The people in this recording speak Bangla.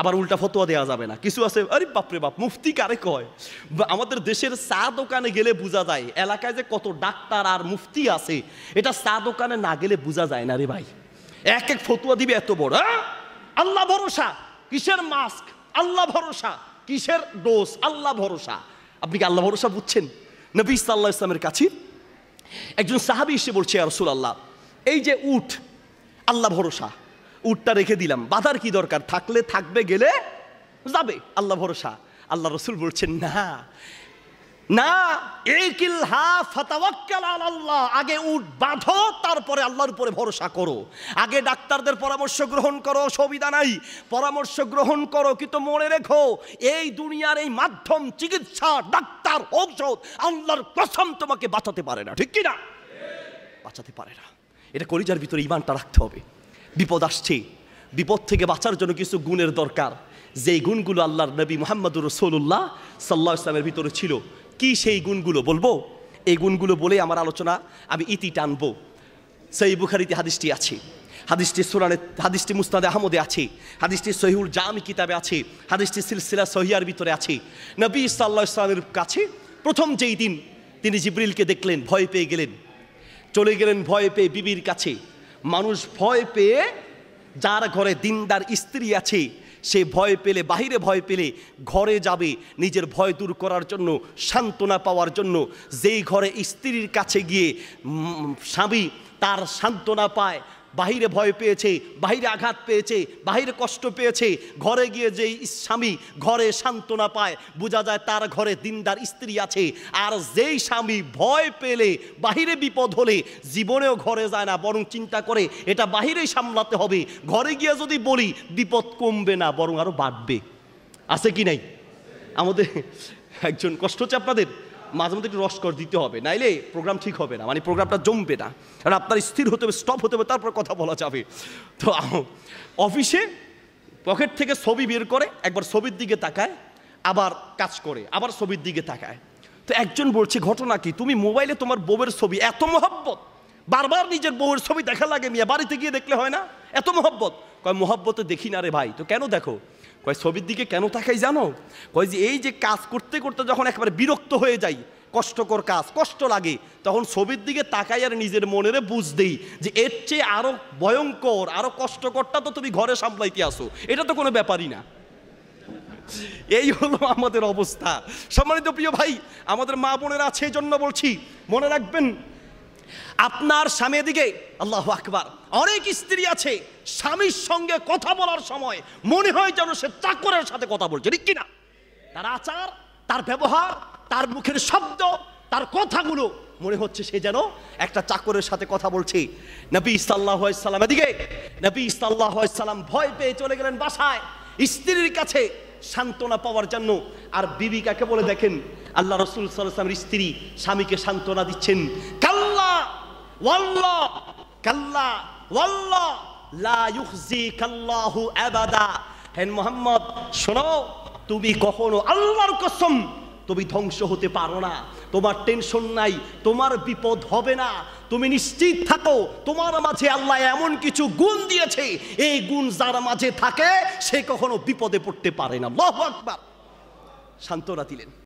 আবার উল্টা ফতোয়া দেওয়া যাবে না কিছু আছে আরে বাপরে বাপ মুফতি কারে কয় আমাদের দেশের চা দোকানে গেলে বোঝা যায় এলাকায় যে কত ডাক্তার আর মুফতি আছে এটা চা দোকানে না গেলে বোঝা যায় না রে ভাই এক এক ফতুয়া দিবে এত বড় হ্যাঁ? আল্লাহ ভরসা কিসের মাস্ক আল্লাহ ভরসা কিসের ডোজ আল্লাহ ভরসা আপনি কি আল্লাহ ভরসা বুঝছেন নবী সাল্লাহ ইসলামের কাছে একজন সাহাবি এসে বলছে আর আল্লাহ এই যে উঠ আল্লাহ ভরসা উটটা রেখে দিলাম বাধার কি দরকার থাকলে থাকবে গেলে যাবে আল্লাহ ভরসা আল্লাহ রসুল বলছেন না না একিল হা ফাতাওয়াক্কাল আল্লাহ আগে উঠ বাঁধো তারপরে আল্লাহর উপরে ভরসা করো আগে ডাক্তারদের পরামর্শ গ্রহণ করো সুবিধা নাই পরামর্শ গ্রহণ করো কিন্তু মনে রেখো এই দুনিয়ার এই মাধ্যম চিকিৎসা ডাক্তার ঔষধ আল্লাহর কসম তোমাকে বাঁচাতে পারে না ঠিক কি না বাঁচাতে পারে না এটা কলিজার ভিতরে ইমানটা রাখতে হবে বিপদ আসছে বিপদ থেকে বাঁচার জন্য কিছু গুণের দরকার যেই গুণগুলো আল্লাহর নবী মোহাম্মদুর রসৌল্লাহ সাল্লাহ ইসলামের ভিতরে ছিল কি সেই গুণগুলো বলবো এই গুণগুলো বলে আমার আলোচনা আমি ইতি টানবো সেই বুখারিতে হাদিসটি আছে হাদিসটি সুরানে হাদিসটি মুস্তাদে আহমদে আছে হাদিসটি সহিউল জামি কিতাবে আছে হাদিসটি সিলসিলা সহিয়ার ভিতরে আছে নবী সাল্লা ইসলামের কাছে প্রথম যেই দিন তিনি জিবরিলকে দেখলেন ভয় পেয়ে গেলেন চলে গেলেন ভয় পেয়ে বিবির কাছে মানুষ ভয় পেয়ে যার ঘরে দিনদার স্ত্রী আছে সে ভয় পেলে বাহিরে ভয় পেলে ঘরে যাবে নিজের ভয় দূর করার জন্য সান্ত্বনা পাওয়ার জন্য যেই ঘরে স্ত্রীর কাছে গিয়ে স্বামী তার সান্ত্বনা পায় বাহিরে ভয় পেয়েছে বাহিরে আঘাত পেয়েছে বাহিরে কষ্ট পেয়েছে ঘরে গিয়ে যেই স্বামী ঘরে সান্ত্বনা পায় বোঝা যায় তার ঘরে দিনদার স্ত্রী আছে আর যেই স্বামী ভয় পেলে বাহিরে বিপদ হলে জীবনেও ঘরে যায় না বরং চিন্তা করে এটা বাহিরেই সামলাতে হবে ঘরে গিয়ে যদি বলি বিপদ কমবে না বরং আরও বাড়বে আছে কি নাই আমাদের একজন কষ্ট হচ্ছে আপনাদের মাঝে মধ্যে একটু রসকর দিতে হবে নাইলে প্রোগ্রাম ঠিক হবে না মানে প্রোগ্রামটা জমবে না কারণ আপনার স্থির হতে হবে স্টপ হতে হবে তারপর কথা বলা যাবে তো অফিসে পকেট থেকে ছবি বের করে একবার ছবির দিকে তাকায় আবার কাজ করে আবার ছবির দিকে তাকায় তো একজন বলছে ঘটনা কি তুমি মোবাইলে তোমার বউয়ের ছবি এত মহব্বত বারবার নিজের বউয়ের ছবি দেখা লাগে মিয়া বাড়িতে গিয়ে দেখলে হয় না এত মহব্বত কয় মহব্বতে দেখি না রে ভাই তো কেন দেখো কয় ছবির দিকে কেন তাকাই জানো কয় যে এই যে কাজ করতে করতে যখন একবার বিরক্ত হয়ে যাই কষ্টকর কাজ কষ্ট লাগে তখন ছবির দিকে তাকাই আর নিজের মনের বুঝ দেই যে এর চেয়ে আরও ভয়ঙ্কর আরও কষ্টকরটা তো তুমি ঘরে সামলাইতে আসো এটা তো কোনো ব্যাপারই না এই হলো আমাদের অবস্থা সম্মানিত প্রিয় ভাই আমাদের মা বোনেরা আছে জন্য বলছি মনে রাখবেন আপনার স্বামীর দিকে আল্লাহ আকবার অনেক স্ত্রী আছে স্বামীর সঙ্গে কথা বলার সময় মনে হয় যেন সে চাকরের সাথে কথা বলছে ঠিক কিনা তার আচার তার ব্যবহার তার মুখের শব্দ তার কথাগুলো মনে হচ্ছে সে যেন একটা চাকরের সাথে কথা বলছে নবী ইসাল্লাহাম এদিকে নবী ইসাল্লাহাম ভয় পেয়ে চলে গেলেন বাসায় স্ত্রীর কাছে সান্ত্বনা পাওয়ার জন্য আর বিবি কাকে বলে দেখেন আল্লাহ রসুল সাল্লামের স্ত্রী স্বামীকে সান্ত্বনা দিচ্ছেন হেন মোহাম্মদ শোনো তুমি কখনো আল্লাহর কসম তুমি ধ্বংস হতে পারো না তোমার টেনশন নাই তোমার বিপদ হবে না তুমি নিশ্চিত থাকো তোমার মাঝে আল্লাহ এমন কিছু গুণ দিয়েছে এই গুণ যার মাঝে থাকে সে কখনো বিপদে পড়তে পারে না লহ আকবার দিলেন